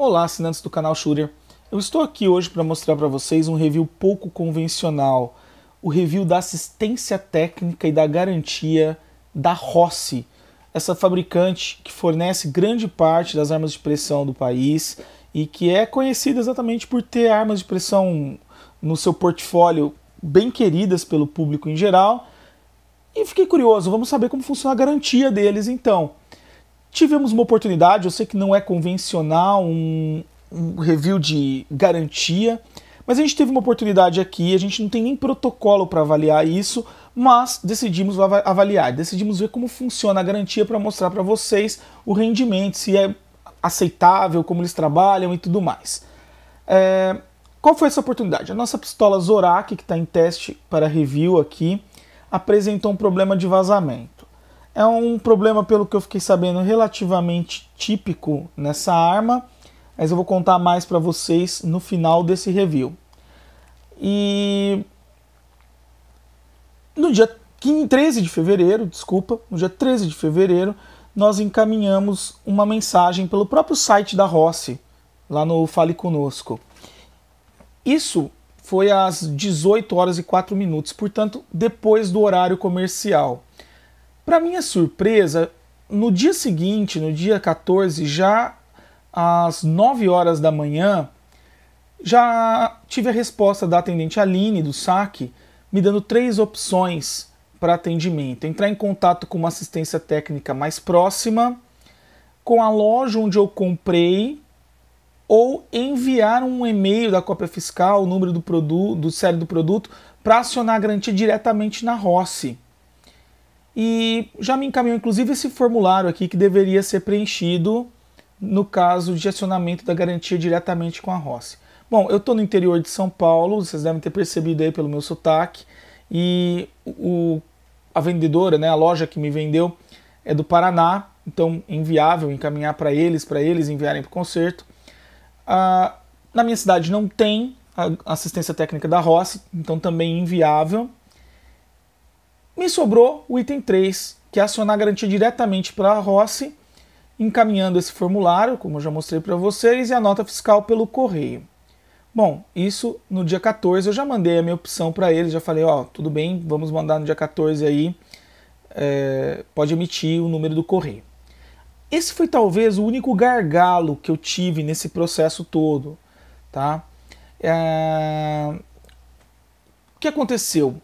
Olá, assinantes do canal Shooter. Eu estou aqui hoje para mostrar para vocês um review pouco convencional, o review da assistência técnica e da garantia da Rossi, essa fabricante que fornece grande parte das armas de pressão do país e que é conhecida exatamente por ter armas de pressão no seu portfólio bem queridas pelo público em geral. E fiquei curioso, vamos saber como funciona a garantia deles então tivemos uma oportunidade, eu sei que não é convencional um, um review de garantia, mas a gente teve uma oportunidade aqui, a gente não tem nem protocolo para avaliar isso, mas decidimos avaliar, decidimos ver como funciona a garantia para mostrar para vocês o rendimento, se é aceitável, como eles trabalham e tudo mais. É... Qual foi essa oportunidade? A nossa pistola Zorak, que está em teste para review aqui, apresentou um problema de vazamento. É um problema, pelo que eu fiquei sabendo, relativamente típico nessa arma, mas eu vou contar mais para vocês no final desse review. E no dia 15, 13 de fevereiro, desculpa, no dia 13 de fevereiro, nós encaminhamos uma mensagem pelo próprio site da Rossi, lá no Fale Conosco. Isso foi às 18 horas e 4 minutos, portanto, depois do horário comercial. Para minha surpresa, no dia seguinte, no dia 14, já às 9 horas da manhã, já tive a resposta da atendente Aline do SAC, me dando três opções para atendimento: entrar em contato com uma assistência técnica mais próxima, com a loja onde eu comprei, ou enviar um e-mail da cópia fiscal, o número do produto, do série do produto, para acionar a garantia diretamente na Rossi e já me encaminhou inclusive esse formulário aqui que deveria ser preenchido no caso de acionamento da garantia diretamente com a Rossi. Bom, eu estou no interior de São Paulo, vocês devem ter percebido aí pelo meu sotaque, e o, a vendedora, né, a loja que me vendeu é do Paraná, então é inviável encaminhar para eles, para eles enviarem para o conserto. Ah, na minha cidade não tem assistência técnica da Rossi, então também inviável. Me sobrou o item 3, que é acionar a garantia diretamente a Rossi, encaminhando esse formulário, como eu já mostrei para vocês, e a nota fiscal pelo correio. Bom, isso no dia 14 eu já mandei a minha opção para eles, já falei, ó, oh, tudo bem, vamos mandar no dia 14 aí, é, pode emitir o número do correio. Esse foi talvez o único gargalo que eu tive nesse processo todo, tá? É... O que aconteceu?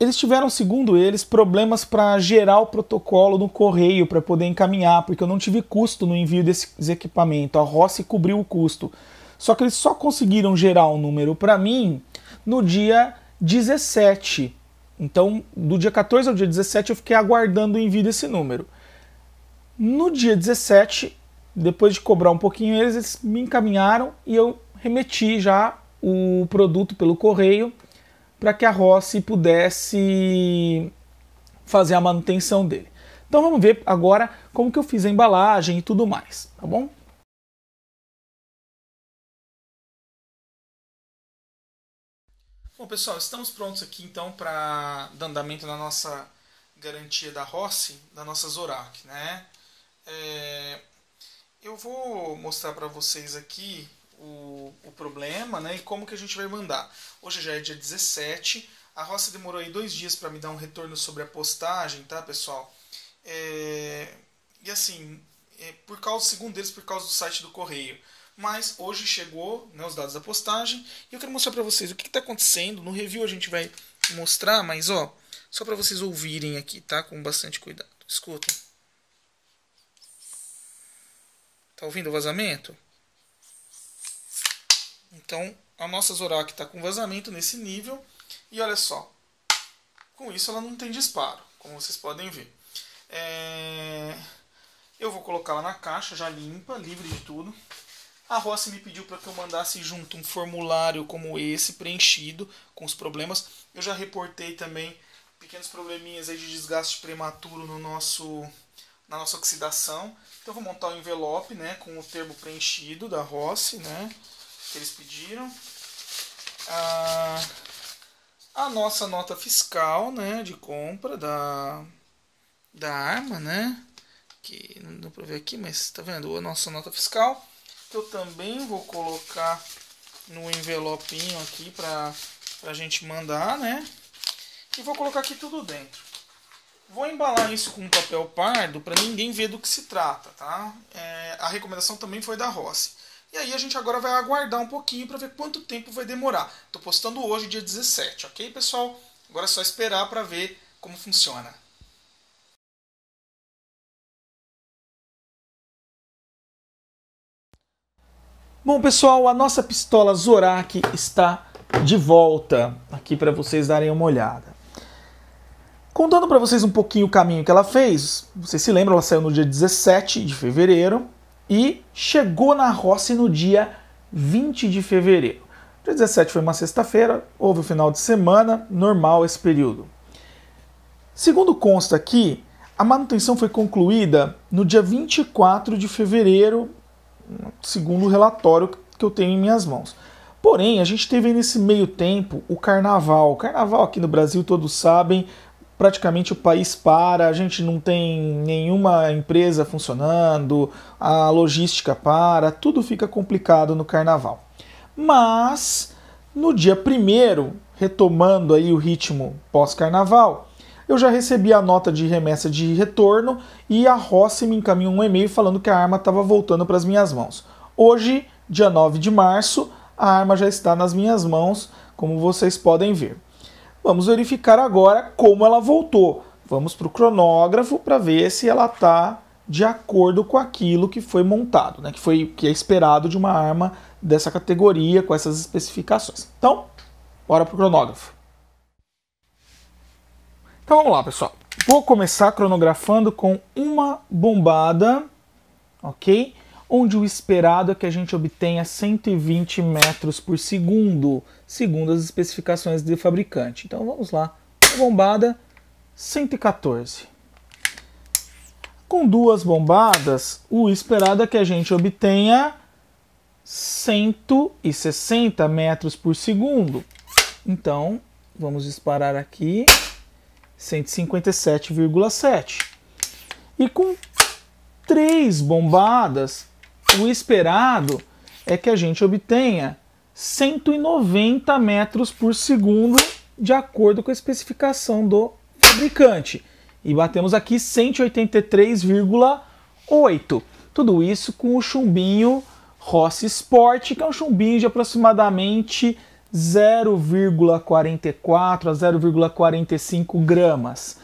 Eles tiveram, segundo eles, problemas para gerar o protocolo no correio para poder encaminhar, porque eu não tive custo no envio desses equipamentos. A Rossi cobriu o custo. Só que eles só conseguiram gerar o um número para mim no dia 17. Então, do dia 14 ao dia 17, eu fiquei aguardando o envio desse número. No dia 17, depois de cobrar um pouquinho eles, eles me encaminharam e eu remeti já o produto pelo correio para que a Rossi pudesse fazer a manutenção dele. Então vamos ver agora como que eu fiz a embalagem e tudo mais, tá bom? Bom pessoal, estamos prontos aqui então para dar andamento na nossa garantia da Rossi, da nossa Zorac, né? É... Eu vou mostrar para vocês aqui o, o problema né, e como que a gente vai mandar. Hoje já é dia 17, a roça demorou aí dois dias para me dar um retorno sobre a postagem, tá pessoal? É, e assim, é, por causa, segundo eles, por causa do site do Correio. Mas hoje chegou né, os dados da postagem e eu quero mostrar para vocês o que está acontecendo. No review a gente vai mostrar, mas ó, só para vocês ouvirem aqui, tá? Com bastante cuidado. Escutem. Tá ouvindo o vazamento? Então, a nossa Zorak está com vazamento nesse nível. E olha só, com isso ela não tem disparo, como vocês podem ver. É... Eu vou colocá-la na caixa, já limpa, livre de tudo. A Rossi me pediu para que eu mandasse junto um formulário como esse, preenchido, com os problemas. Eu já reportei também pequenos probleminhas aí de desgaste prematuro no nosso, na nossa oxidação. Então vou montar o um envelope né, com o termo preenchido da Rossi, né? que eles pediram. A, ah, a nossa nota fiscal né, de compra da, da arma, né? Que não deu para ver aqui, mas tá vendo? A nossa nota fiscal. Que eu também vou colocar no envelopinho aqui para a gente mandar, né? E vou colocar aqui tudo dentro. Vou embalar isso com papel pardo para ninguém ver do que se trata, tá? É, a recomendação também foi da Rossi. E aí a gente agora vai aguardar um pouquinho para ver quanto tempo vai demorar. Estou postando hoje, dia 17, ok, pessoal? Agora é só esperar para ver como funciona. Bom, pessoal, a nossa pistola Zorak está de volta aqui para vocês darem uma olhada. Contando para vocês um pouquinho o caminho que ela fez, vocês se lembram, ela saiu no dia 17 de fevereiro, e chegou na Rossi no dia 20 de fevereiro. Dia 17 foi uma sexta-feira, houve o final de semana, normal esse período. Segundo consta aqui, a manutenção foi concluída no dia 24 de fevereiro, segundo o relatório que eu tenho em minhas mãos. Porém, a gente teve nesse meio tempo o carnaval. O carnaval aqui no Brasil, todos sabem, praticamente o país para, a gente não tem nenhuma empresa funcionando, a logística para, tudo fica complicado no carnaval. Mas no dia primeiro, retomando aí o ritmo pós-carnaval, eu já recebi a nota de remessa de retorno e a Rossi me encaminhou um e-mail falando que a arma estava voltando para as minhas mãos. Hoje, dia 9 de março, a arma já está nas minhas mãos, como vocês podem ver. Vamos verificar agora como ela voltou. Vamos para o cronógrafo para ver se ela está de acordo com aquilo que foi montado, né? que, foi, que é esperado de uma arma dessa categoria, com essas especificações. Então, bora para o cronógrafo. Então vamos lá, pessoal. Vou começar cronografando com uma bombada, ok? onde o esperado é que a gente obtenha 120 metros por segundo, segundo as especificações do fabricante. Então vamos lá, bombada 114. Com duas bombadas, o esperado é que a gente obtenha 160 metros por segundo. Então, vamos disparar aqui 157,7. E com três bombadas, o esperado é que a gente obtenha 190 metros por segundo de acordo com a especificação do fabricante. E batemos aqui 183,8. Tudo isso com o chumbinho Rossi Sport, que é um chumbinho de aproximadamente 0,44 a 0,45 gramas.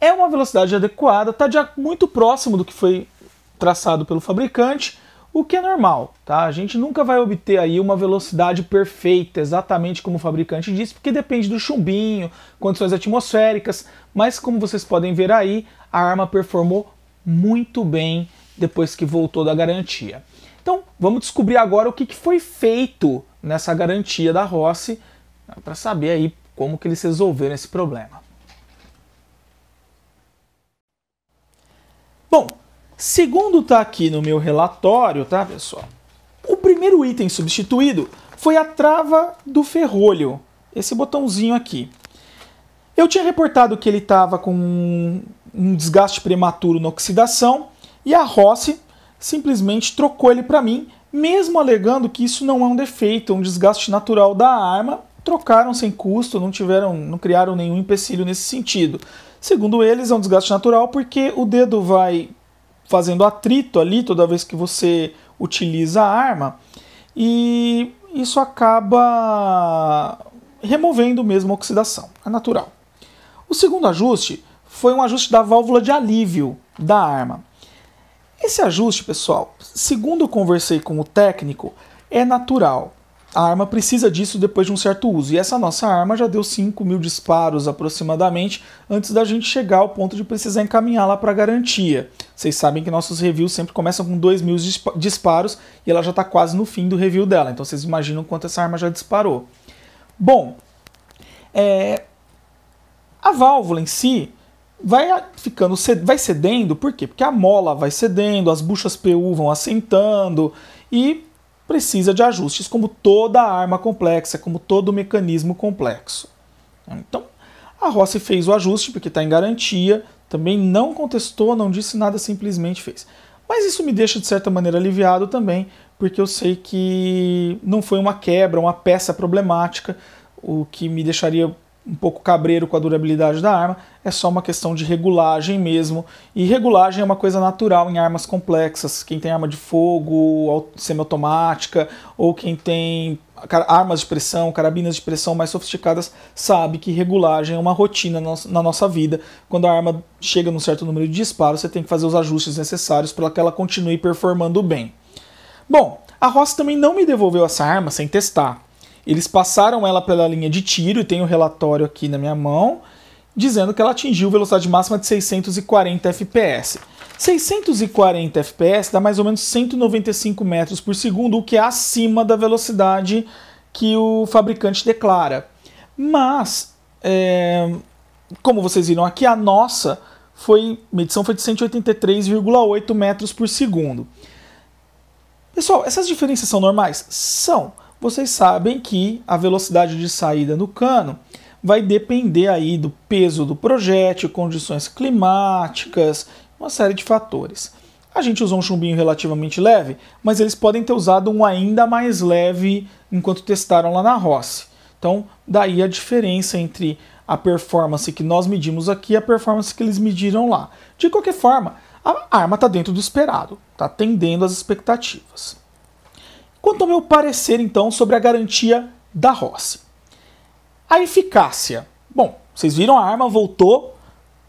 É uma velocidade adequada, está muito próximo do que foi traçado pelo fabricante, o que é normal, tá? A gente nunca vai obter aí uma velocidade perfeita, exatamente como o fabricante disse, porque depende do chumbinho, condições atmosféricas, mas como vocês podem ver aí, a arma performou muito bem depois que voltou da garantia. Então, vamos descobrir agora o que, foi feito nessa garantia da Rossi, né, para saber aí como que eles resolveram esse problema. Bom, Segundo está aqui no meu relatório, tá, pessoal? O primeiro item substituído foi a trava do ferrolho, esse botãozinho aqui. Eu tinha reportado que ele estava com um desgaste prematuro na oxidação e a Rossi simplesmente trocou ele para mim, mesmo alegando que isso não é um defeito, é um desgaste natural da arma. Trocaram sem custo, não tiveram, não criaram nenhum empecilho nesse sentido. Segundo eles, é um desgaste natural porque o dedo vai fazendo atrito ali toda vez que você utiliza a arma e isso acaba removendo mesmo a oxidação, é natural. O segundo ajuste foi um ajuste da válvula de alívio da arma. Esse ajuste, pessoal, segundo conversei com o técnico, é natural a arma precisa disso depois de um certo uso. E essa nossa arma já deu 5 mil disparos aproximadamente antes da gente chegar ao ponto de precisar encaminhá-la para garantia. Vocês sabem que nossos reviews sempre começam com 2 mil disparos e ela já está quase no fim do review dela. Então vocês imaginam quanto essa arma já disparou. Bom, é... a válvula em si vai ficando vai cedendo, por quê? Porque a mola vai cedendo, as buchas PU vão assentando e precisa de ajustes, como toda arma complexa, como todo mecanismo complexo. Então, a Rossi fez o ajuste porque está em garantia, também não contestou, não disse nada, simplesmente fez. Mas isso me deixa de certa maneira aliviado também, porque eu sei que não foi uma quebra, uma peça problemática, o que me deixaria um pouco cabreiro com a durabilidade da arma, é só uma questão de regulagem mesmo. E regulagem é uma coisa natural em armas complexas. Quem tem arma de fogo, semiautomática, ou quem tem armas de pressão, carabinas de pressão mais sofisticadas, sabe que regulagem é uma rotina na nossa vida. Quando a arma chega num certo número de disparos, você tem que fazer os ajustes necessários para que ela continue performando bem. Bom, a Ross também não me devolveu essa arma sem testar. Eles passaram ela pela linha de tiro, e tem o um relatório aqui na minha mão, dizendo que ela atingiu velocidade máxima de 640 fps. 640 fps dá mais ou menos 195 metros por segundo, o que é acima da velocidade que o fabricante declara. Mas, é, como vocês viram aqui, a nossa foi medição foi de 183,8 metros por segundo. Pessoal, essas diferenças são normais? São vocês sabem que a velocidade de saída no cano vai depender aí do peso do projétil, condições climáticas, uma série de fatores. A gente usou um chumbinho relativamente leve, mas eles podem ter usado um ainda mais leve enquanto testaram lá na Rossi. Então, daí a diferença entre a performance que nós medimos aqui e a performance que eles mediram lá. De qualquer forma, a arma está dentro do esperado, está atendendo às expectativas. Quanto ao meu parecer, então, sobre a garantia da Rossi. A eficácia. Bom, vocês viram a arma voltou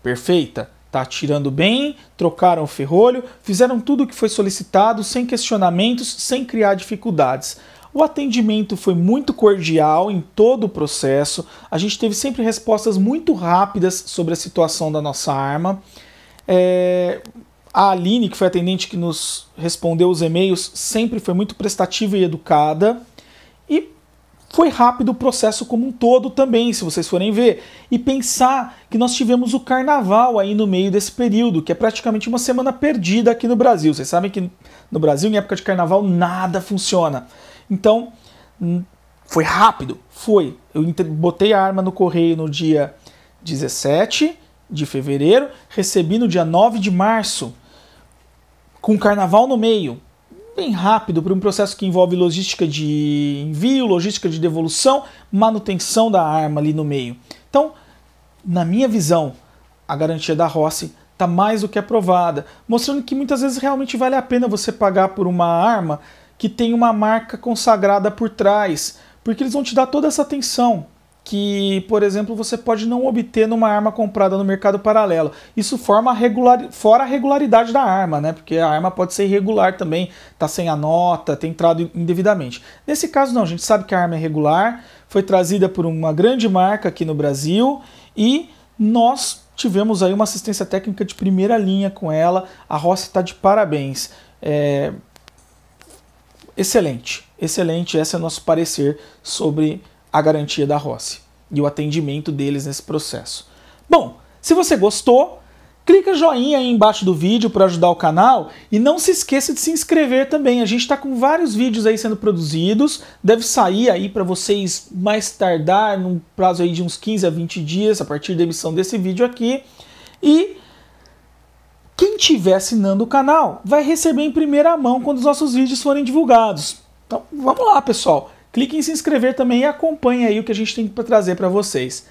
perfeita, tá atirando bem, trocaram o ferrolho, fizeram tudo o que foi solicitado sem questionamentos, sem criar dificuldades. O atendimento foi muito cordial em todo o processo. A gente teve sempre respostas muito rápidas sobre a situação da nossa arma. É, a Aline, que foi atendente que nos respondeu os e-mails, sempre foi muito prestativa e educada. E foi rápido o processo como um todo também, se vocês forem ver. E pensar que nós tivemos o carnaval aí no meio desse período, que é praticamente uma semana perdida aqui no Brasil. Vocês sabem que no Brasil, em época de carnaval, nada funciona. Então, foi rápido? Foi. Eu botei a arma no correio no dia 17 de fevereiro, recebi no dia 9 de março com carnaval no meio, bem rápido para um processo que envolve logística de envio, logística de devolução, manutenção da arma ali no meio. Então, na minha visão, a garantia da Rossi está mais do que aprovada, mostrando que muitas vezes realmente vale a pena você pagar por uma arma que tem uma marca consagrada por trás, porque eles vão te dar toda essa atenção que, por exemplo, você pode não obter numa arma comprada no mercado paralelo. Isso forma regular, fora a regularidade da arma, né? Porque a arma pode ser irregular também, tá sem a nota, tem entrado indevidamente. Nesse caso não, a gente sabe que a arma é regular, foi trazida por uma grande marca aqui no Brasil e nós tivemos aí uma assistência técnica de primeira linha com ela. A Rossi está de parabéns. É... Excelente, excelente. Esse é o nosso parecer sobre a garantia da Rossi e o atendimento deles nesse processo. Bom, se você gostou, clica joinha aí embaixo do vídeo para ajudar o canal e não se esqueça de se inscrever também. A gente está com vários vídeos aí sendo produzidos, deve sair aí para vocês mais tardar, num prazo aí de uns 15 a 20 dias, a partir da emissão desse vídeo aqui. E quem estiver assinando o canal vai receber em primeira mão quando os nossos vídeos forem divulgados. Então vamos lá, pessoal. Clique em se inscrever também e acompanhe aí o que a gente tem para trazer para vocês.